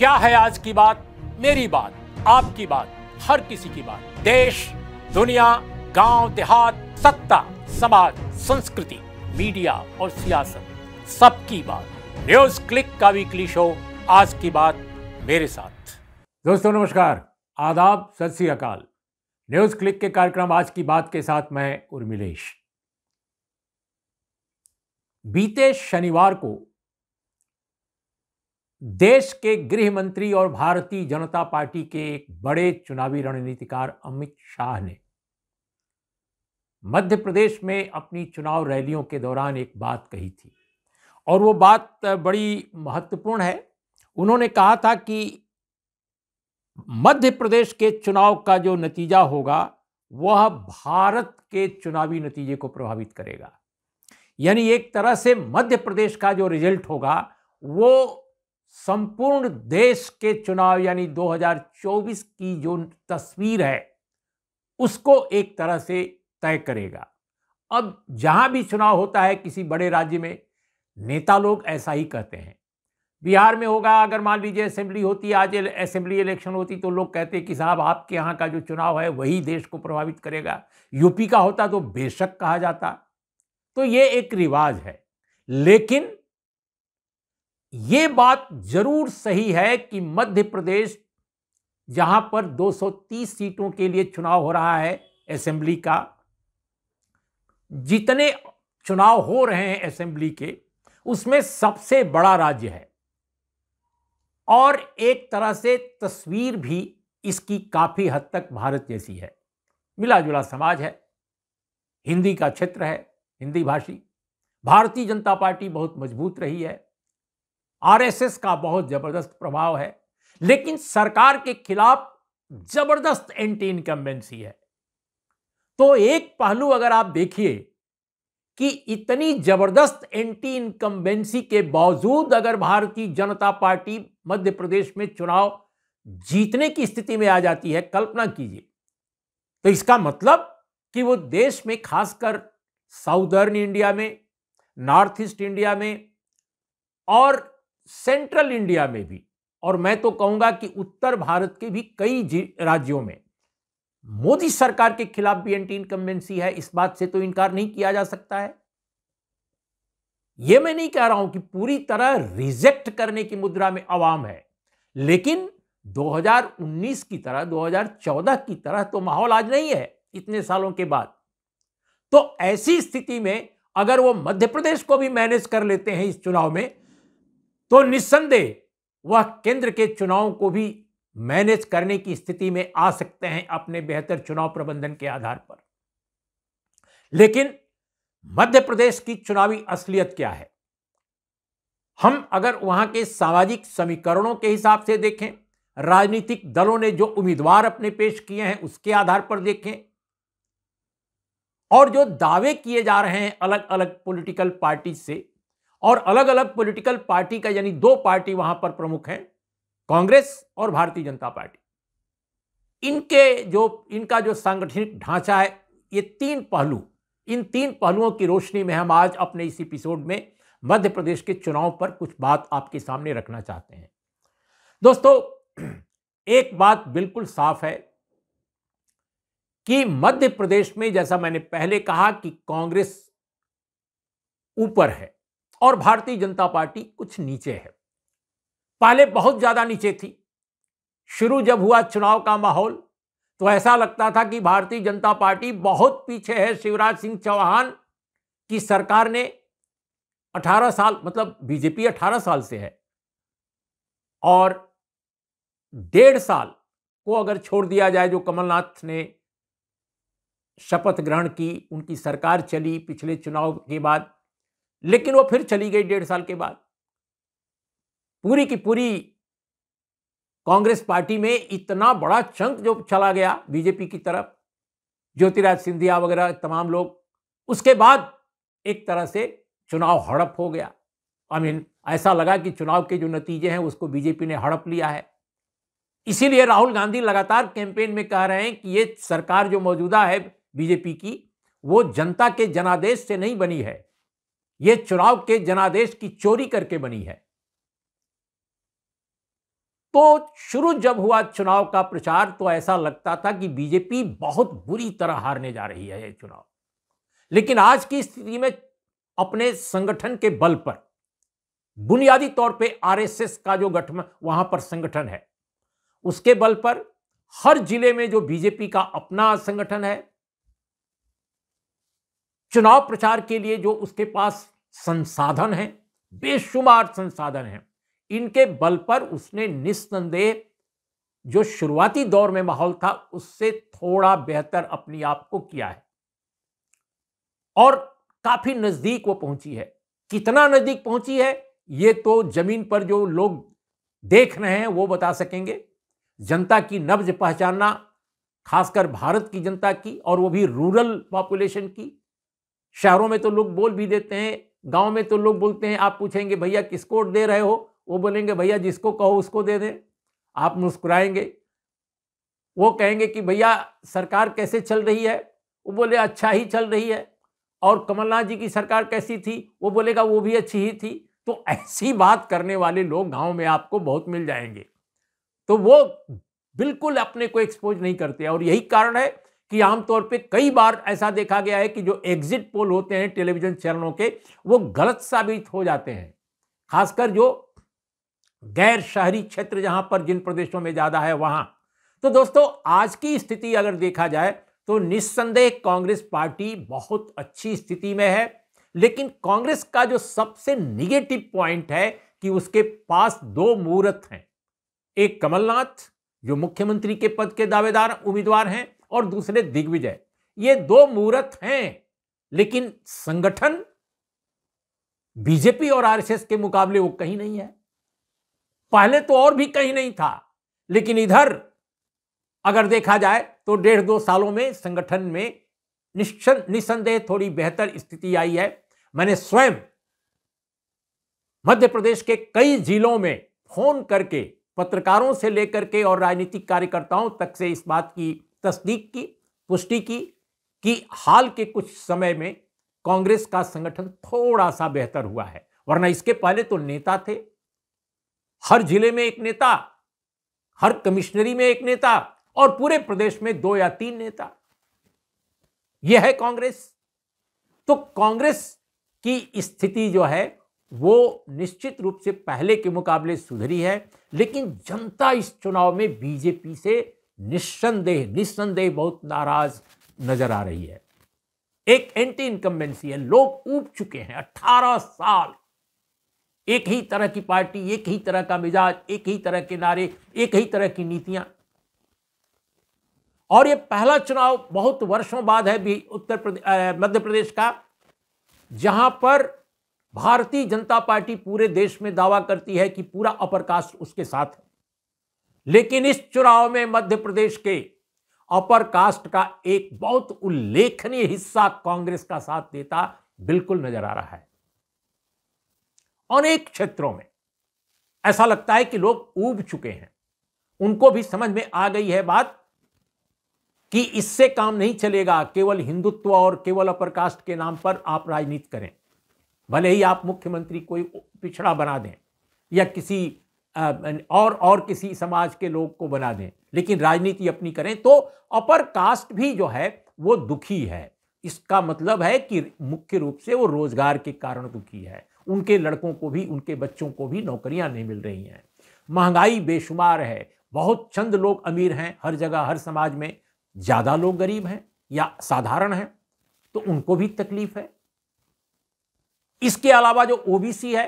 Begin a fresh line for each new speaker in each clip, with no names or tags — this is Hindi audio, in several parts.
क्या है आज की बात मेरी बात आपकी बात हर किसी की बात देश दुनिया गांव देहात सत्ता समाज संस्कृति मीडिया और सियासत सबकी बात न्यूज क्लिक का वीकली शो आज की बात मेरे साथ दोस्तों नमस्कार आदाब सत श्री अकाल न्यूज क्लिक के कार्यक्रम आज की बात के साथ मैं उर्मिलेश बीते शनिवार को देश के गृह मंत्री और भारतीय जनता पार्टी के एक बड़े चुनावी रणनीतिकार अमित शाह ने मध्य प्रदेश में अपनी चुनाव रैलियों के दौरान एक बात कही थी और वो बात बड़ी महत्वपूर्ण है उन्होंने कहा था कि मध्य प्रदेश के चुनाव का जो नतीजा होगा वह भारत के चुनावी नतीजे को प्रभावित करेगा यानी एक तरह से मध्य प्रदेश का जो रिजल्ट होगा वो संपूर्ण देश के चुनाव यानी 2024 की जो तस्वीर है उसको एक तरह से तय करेगा अब जहां भी चुनाव होता है किसी बड़े राज्य में नेता लोग ऐसा ही कहते हैं बिहार में होगा अगर मान लीजिए असेंबली होती आज असेंबली इलेक्शन होती तो लोग कहते कि साहब आपके यहाँ का जो चुनाव है वही देश को प्रभावित करेगा यूपी का होता तो बेशक कहा जाता तो ये एक रिवाज है लेकिन ये बात जरूर सही है कि मध्य प्रदेश जहां पर 230 सीटों के लिए चुनाव हो रहा है असेंबली का जितने चुनाव हो रहे हैं असेंबली के उसमें सबसे बड़ा राज्य है और एक तरह से तस्वीर भी इसकी काफ़ी हद तक भारत जैसी है मिला जुला समाज है हिंदी का क्षेत्र है हिंदी भाषी भारतीय जनता पार्टी बहुत मजबूत रही है आरएसएस का बहुत जबरदस्त प्रभाव है लेकिन सरकार के खिलाफ जबरदस्त एंटी इनकम्बेंसी है तो एक पहलू अगर आप देखिए कि इतनी जबरदस्त एंटी इनकम्बेंसी के बावजूद अगर भारतीय जनता पार्टी मध्य प्रदेश में चुनाव जीतने की स्थिति में आ जाती है कल्पना कीजिए तो इसका मतलब कि वो देश में खासकर साउदर्न इंडिया में नॉर्थ ईस्ट इंडिया में और सेंट्रल इंडिया में भी और मैं तो कहूंगा कि उत्तर भारत के भी कई राज्यों में मोदी सरकार के खिलाफ भी एंटी इनकम्बेंसी है इस बात से तो इनकार नहीं किया जा सकता है यह मैं नहीं कह रहा हूं कि पूरी तरह रिजेक्ट करने की मुद्रा में अवाम है लेकिन 2019 की तरह 2014 की तरह तो माहौल आज नहीं है इतने सालों के बाद तो ऐसी स्थिति में अगर वो मध्य प्रदेश को भी मैनेज कर लेते हैं इस चुनाव में तो निस्संदेह वह केंद्र के चुनाव को भी मैनेज करने की स्थिति में आ सकते हैं अपने बेहतर चुनाव प्रबंधन के आधार पर लेकिन मध्य प्रदेश की चुनावी असलियत क्या है हम अगर वहां के सामाजिक समीकरणों के हिसाब से देखें राजनीतिक दलों ने जो उम्मीदवार अपने पेश किए हैं उसके आधार पर देखें और जो दावे किए जा रहे हैं अलग अलग पॉलिटिकल पार्टी से और अलग अलग पॉलिटिकल पार्टी का यानी दो पार्टी वहां पर प्रमुख हैं कांग्रेस और भारतीय जनता पार्टी इनके जो इनका जो सांगठनिक ढांचा है ये तीन पहलू इन तीन पहलुओं की रोशनी में हम आज अपने इस एपिसोड में मध्य प्रदेश के चुनाव पर कुछ बात आपके सामने रखना चाहते हैं दोस्तों एक बात बिल्कुल साफ है कि मध्य प्रदेश में जैसा मैंने पहले कहा कि कांग्रेस ऊपर है और भारतीय जनता पार्टी कुछ नीचे है पहले बहुत ज़्यादा नीचे थी शुरू जब हुआ चुनाव का माहौल तो ऐसा लगता था कि भारतीय जनता पार्टी बहुत पीछे है शिवराज सिंह चौहान की सरकार ने 18 साल मतलब बीजेपी 18 साल से है और डेढ़ साल को अगर छोड़ दिया जाए जो कमलनाथ ने शपथ ग्रहण की उनकी सरकार चली पिछले चुनाव के बाद लेकिन वो फिर चली गई डेढ़ साल के बाद पूरी की पूरी कांग्रेस पार्टी में इतना बड़ा चंक जो चला गया बीजेपी की तरफ ज्योतिराज सिंधिया वगैरह तमाम लोग उसके बाद एक तरह से चुनाव हड़प हो गया आई मीन ऐसा लगा कि चुनाव के जो नतीजे हैं उसको बीजेपी ने हड़प लिया है इसीलिए राहुल गांधी लगातार कैंपेन में कह रहे हैं कि ये सरकार जो मौजूदा है बीजेपी की वो जनता के जनादेश से नहीं बनी है यह चुनाव के जनादेश की चोरी करके बनी है तो शुरू जब हुआ चुनाव का प्रचार तो ऐसा लगता था कि बीजेपी बहुत बुरी तरह हारने जा रही है यह चुनाव लेकिन आज की स्थिति में अपने संगठन के बल पर बुनियादी तौर पे आरएसएस का जो गठन वहां पर संगठन है उसके बल पर हर जिले में जो बीजेपी का अपना संगठन है चुनाव प्रचार के लिए जो उसके पास संसाधन हैं बेशुमार संसाधन हैं इनके बल पर उसने निस्संदेह जो शुरुआती दौर में माहौल था उससे थोड़ा बेहतर अपनी आप को किया है और काफी नजदीक वो पहुंची है कितना नजदीक पहुंची है ये तो जमीन पर जो लोग देख रहे हैं वो बता सकेंगे जनता की नब्ज पहचानना खासकर भारत की जनता की और वो भी रूरल पॉपुलेशन की शहरों में तो लोग बोल भी देते हैं गांव में तो लोग बोलते हैं आप पूछेंगे भैया किसको दे रहे हो वो बोलेंगे भैया जिसको कहो उसको दे दें आप मुस्कुराएंगे वो कहेंगे कि भैया सरकार कैसे चल रही है वो बोले अच्छा ही चल रही है और कमलनाथ जी की सरकार कैसी थी वो बोलेगा वो भी अच्छी ही थी तो ऐसी बात करने वाले लोग गांव में आपको बहुत मिल जाएंगे तो वो बिल्कुल अपने को एक्सपोज नहीं करते और यही कारण है कि आमतौर पे कई बार ऐसा देखा गया है कि जो एग्जिट पोल होते हैं टेलीविजन चैनलों के वो गलत साबित हो जाते हैं खासकर जो गैर शहरी क्षेत्र जहां पर जिन प्रदेशों में ज़्यादा है वहां तो दोस्तों आज की स्थिति अगर देखा जाए तो निस्संदेह कांग्रेस पार्टी बहुत अच्छी स्थिति में है लेकिन कांग्रेस का जो सबसे निगेटिव पॉइंट है कि उसके पास दो मुहूर्त हैं एक कमलनाथ जो मुख्यमंत्री के पद के दावेदार उम्मीदवार हैं और दूसरे दिग्विजय ये दो मूर्त हैं लेकिन संगठन बीजेपी और आरएसएस के मुकाबले वो कहीं नहीं है पहले तो और भी कहीं नहीं था लेकिन इधर अगर देखा जाए तो डेढ़ दो सालों में संगठन में निसंदेह थोड़ी बेहतर स्थिति आई है मैंने स्वयं मध्य प्रदेश के कई जिलों में फोन करके पत्रकारों से लेकर के और राजनीतिक कार्यकर्ताओं तक से इस बात की तस्दीक की पुष्टि की कि हाल के कुछ समय में कांग्रेस का संगठन थोड़ा सा बेहतर हुआ है वरना इसके पहले तो नेता थे हर जिले में एक नेता हर कमिश्नरी में एक नेता और पूरे प्रदेश में दो या तीन नेता यह है कांग्रेस तो कांग्रेस की स्थिति जो है वो निश्चित रूप से पहले के मुकाबले सुधरी है लेकिन जनता इस चुनाव में बीजेपी से निस्संदेह निस्संदेह बहुत नाराज नजर आ रही है एक एंटी इनकम्बेंसी है लोग ऊब चुके हैं अट्ठारह साल एक ही तरह की पार्टी एक ही तरह का मिजाज एक ही तरह के नारे एक ही तरह की नीतियां और ये पहला चुनाव बहुत वर्षों बाद है भी उत्तर प्रदेश मध्य प्रदेश का जहां पर भारतीय जनता पार्टी पूरे देश में दावा करती है कि पूरा अपर कास्ट उसके साथ है लेकिन इस चुनाव में मध्य प्रदेश के अपर कास्ट का एक बहुत उल्लेखनीय हिस्सा कांग्रेस का साथ देता बिल्कुल नजर आ रहा है अनेक क्षेत्रों में ऐसा लगता है कि लोग ऊब चुके हैं उनको भी समझ में आ गई है बात कि इससे काम नहीं चलेगा केवल हिंदुत्व और केवल अपर कास्ट के नाम पर आप राजनीति करें भले ही आप मुख्यमंत्री कोई पिछड़ा बना दें या किसी और और किसी समाज के लोग को बना दें लेकिन राजनीति अपनी करें तो अपर कास्ट भी जो है वो दुखी है इसका मतलब है कि मुख्य रूप से वो रोजगार के कारण दुखी है उनके लड़कों को भी उनके बच्चों को भी नौकरियां नहीं मिल रही हैं महंगाई बेशुमार है बहुत चंद लोग अमीर हैं हर जगह हर समाज में ज़्यादा लोग गरीब हैं या साधारण हैं तो उनको भी तकलीफ है इसके अलावा जो ओबीसी है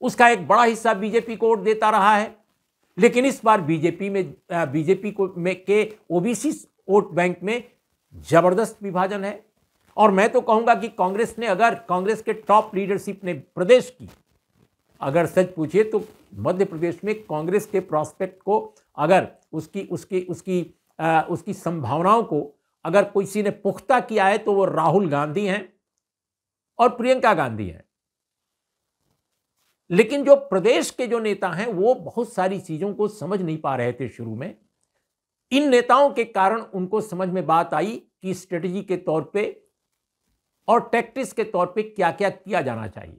उसका एक बड़ा हिस्सा बीजेपी को वोट देता रहा है लेकिन इस बार बीजेपी में बीजेपी को में के ओबीसी वोट बैंक में जबरदस्त विभाजन है और मैं तो कहूंगा कि कांग्रेस ने अगर कांग्रेस के टॉप लीडरशिप ने प्रदेश की अगर सच पूछिए तो मध्य प्रदेश में कांग्रेस के प्रॉस्पेक्ट को अगर उसकी उसकी उसकी आ, उसकी संभावनाओं को अगर किसी ने पुख्ता किया है तो वो राहुल गांधी हैं और प्रियंका गांधी हैं लेकिन जो प्रदेश के जो नेता हैं वो बहुत सारी चीज़ों को समझ नहीं पा रहे थे शुरू में इन नेताओं के कारण उनको समझ में बात आई कि स्ट्रेटजी के तौर पे और टैक्टिस के तौर पे क्या क्या किया जाना चाहिए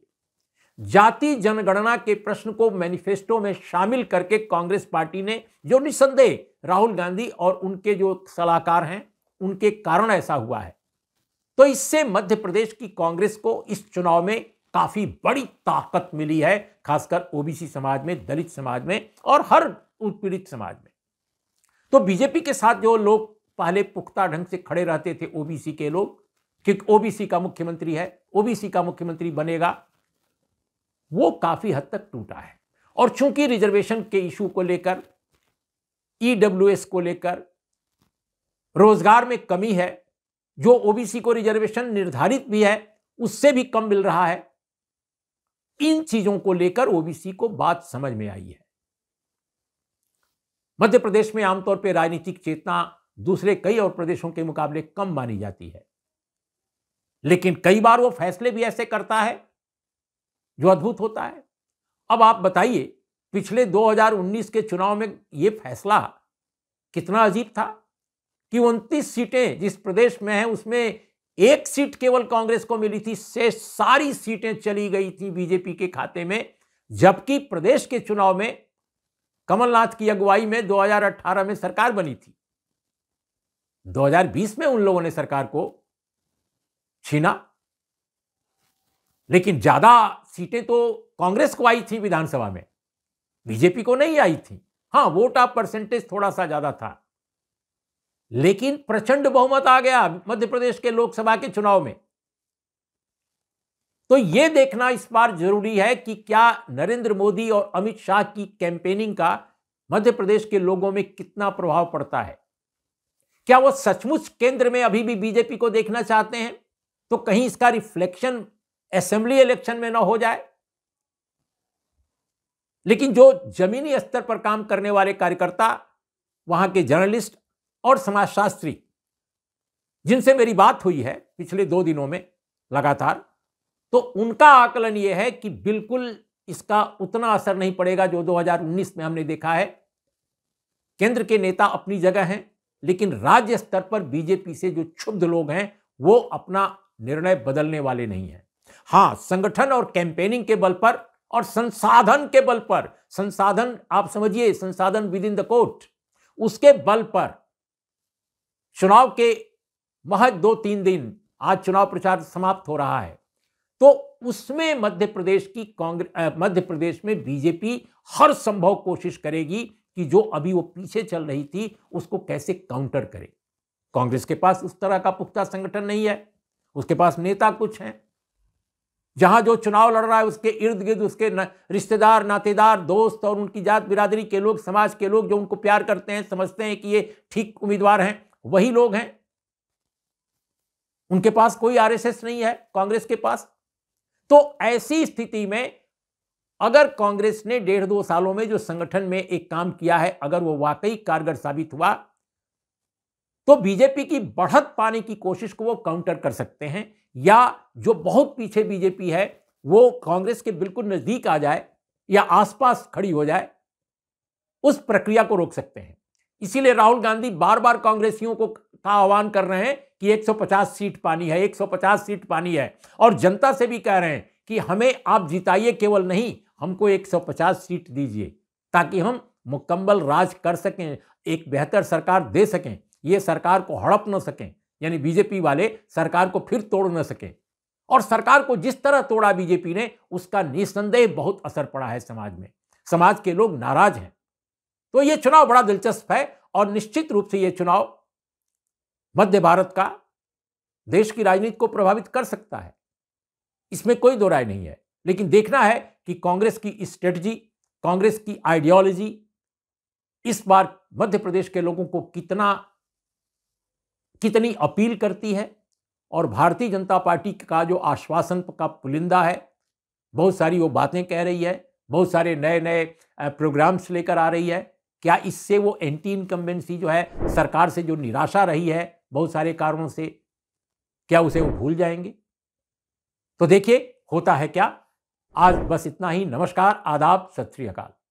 जाति जनगणना के प्रश्न को मैनिफेस्टो में शामिल करके कांग्रेस पार्टी ने जो निसंदेह राहुल गांधी और उनके जो सलाहकार हैं उनके कारण ऐसा हुआ है तो इससे मध्य प्रदेश की कांग्रेस को इस चुनाव में काफ़ी बड़ी ताकत मिली है खासकर ओबीसी समाज में दलित समाज में और हर उत्पीड़ित समाज में तो बीजेपी के साथ जो लोग पहले पुख्ता ढंग से खड़े रहते थे ओबीसी के लोग क्योंकि ओबीसी का मुख्यमंत्री है ओबीसी का मुख्यमंत्री बनेगा वो काफी हद तक टूटा है और चूंकि रिजर्वेशन के इशू को लेकर ईडब्ल्यूएस को लेकर रोजगार में कमी है जो ओबीसी को रिजर्वेशन निर्धारित भी है उससे भी कम मिल रहा है इन चीजों को लेकर ओबीसी को बात समझ में आई है मध्य प्रदेश में आमतौर पर राजनीतिक चेतना दूसरे कई और प्रदेशों के मुकाबले कम मानी जाती है लेकिन कई बार वो फैसले भी ऐसे करता है जो अद्भुत होता है अब आप बताइए पिछले 2019 के चुनाव में ये फैसला कितना अजीब था कि उनतीस सीटें जिस प्रदेश में है उसमें एक सीट केवल कांग्रेस को मिली थी से सारी सीटें चली गई थी बीजेपी के खाते में जबकि प्रदेश के चुनाव में कमलनाथ की अगुवाई में 2018 में सरकार बनी थी 2020 में उन लोगों ने सरकार को छीना लेकिन ज्यादा सीटें तो कांग्रेस को आई थी विधानसभा में बीजेपी को नहीं आई थी हां वोट ऑफ परसेंटेज थोड़ा सा ज्यादा था लेकिन प्रचंड बहुमत आ गया मध्य प्रदेश के लोकसभा के चुनाव में तो यह देखना इस बार जरूरी है कि क्या नरेंद्र मोदी और अमित शाह की कैंपेनिंग का मध्य प्रदेश के लोगों में कितना प्रभाव पड़ता है क्या वो सचमुच केंद्र में अभी भी बीजेपी को देखना चाहते हैं तो कहीं इसका रिफ्लेक्शन असेंबली इलेक्शन में ना हो जाए लेकिन जो जमीनी स्तर पर काम करने वाले कार्यकर्ता वहां के जर्नलिस्ट और समाजशास्त्री जिनसे मेरी बात हुई है पिछले दो दिनों में लगातार तो उनका आकलन यह है कि बिल्कुल इसका उतना असर नहीं पड़ेगा जो 2019 में हमने देखा है केंद्र के नेता अपनी जगह हैं लेकिन राज्य स्तर पर बीजेपी से जो क्षुब्ध लोग हैं वो अपना निर्णय बदलने वाले नहीं हैं हां संगठन और कैंपेनिंग के बल पर और संसाधन के बल पर संसाधन आप समझिए संसाधन विद इन द कोर्ट उसके बल पर चुनाव के महज दो तीन दिन आज चुनाव प्रचार समाप्त हो रहा है तो उसमें मध्य प्रदेश की कांग्रेस मध्य प्रदेश में बीजेपी हर संभव कोशिश करेगी कि जो अभी वो पीछे चल रही थी उसको कैसे काउंटर करे कांग्रेस के पास उस तरह का पुख्ता संगठन नहीं है उसके पास नेता कुछ हैं जहां जो चुनाव लड़ रहा है उसके इर्द गिर्द उसके न, रिश्तेदार नातेदार दोस्त और उनकी जात बिरादरी के लोग समाज के लोग जो उनको प्यार करते हैं समझते हैं कि ये ठीक उम्मीदवार हैं वही लोग हैं उनके पास कोई आरएसएस नहीं है कांग्रेस के पास तो ऐसी स्थिति में अगर कांग्रेस ने डेढ़ दो सालों में जो संगठन में एक काम किया है अगर वो वाकई कारगर साबित हुआ तो बीजेपी की बढ़त पाने की कोशिश को वो काउंटर कर सकते हैं या जो बहुत पीछे बीजेपी है वो कांग्रेस के बिल्कुल नजदीक आ जाए या आसपास खड़ी हो जाए उस प्रक्रिया को रोक सकते हैं इसीलिए राहुल गांधी बार बार कांग्रेसियों को का आह्वान कर रहे हैं कि 150 सीट पानी है 150 सीट पानी है और जनता से भी कह रहे हैं कि हमें आप जिताइए केवल नहीं हमको 150 सीट दीजिए ताकि हम मुकम्मल राज कर सकें एक बेहतर सरकार दे सकें ये सरकार को हड़प न सकें यानी बीजेपी वाले सरकार को फिर तोड़ न सकें और सरकार को जिस तरह तोड़ा बीजेपी ने उसका निसंदेह बहुत असर पड़ा है समाज में समाज के लोग नाराज हैं तो ये चुनाव बड़ा दिलचस्प है और निश्चित रूप से ये चुनाव मध्य भारत का देश की राजनीति को प्रभावित कर सकता है इसमें कोई दो राय नहीं है लेकिन देखना है कि कांग्रेस की स्ट्रेटजी कांग्रेस की आइडियोलॉजी इस बार मध्य प्रदेश के लोगों को कितना कितनी अपील करती है और भारतीय जनता पार्टी का जो आश्वासन का पुलिंदा है बहुत सारी वो बातें कह रही है बहुत सारे नए नए प्रोग्राम्स लेकर आ रही है क्या इससे वो एंटी इनकम्बेंसी जो है सरकार से जो निराशा रही है बहुत सारे कारणों से क्या उसे वो भूल जाएंगे तो देखिए होता है क्या आज बस इतना ही नमस्कार आदाब सत श्री अकाल